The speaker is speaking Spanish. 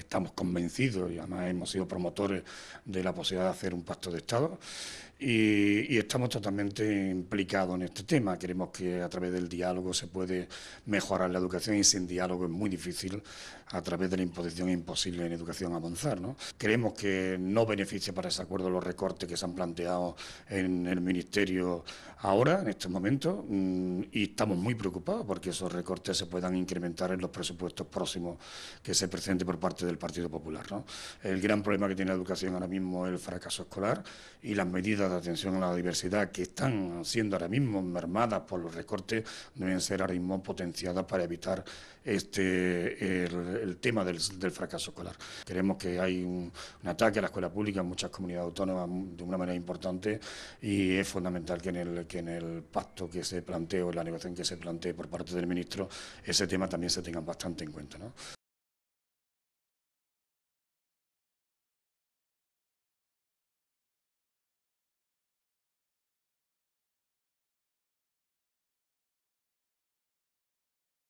estamos convencidos y además hemos sido promotores de la posibilidad de hacer un pacto de Estado y, estamos totalmente implicados en este tema. Queremos que a través del diálogo se puede mejorar la educación y sin diálogo es muy difícil, a través de la imposición imposible en educación avanzar. ¿no? Creemos que no beneficia para ese acuerdo los recortes que se han planteado en el Ministerio ahora, en estos momentos, mm, y estamos muy preocupados porque esos recortes se puedan incrementar en los presupuestos próximos que se presenten por parte del Partido Popular. ¿no? El gran problema que tiene la educación ahora mismo es el fracaso escolar y las medidas de atención a la diversidad que están siendo ahora mismo mermadas por los recortes deben ser ahora mismo potenciadas para evitar este, el, tema del, fracaso escolar. Creemos que hay un, ataque a la escuela pública en muchas comunidades autónomas de una manera importante y es fundamental que en el, que en el pacto que se planteó, la negociación que se planteó por parte del ministro ese tema también se tenga bastante en cuenta.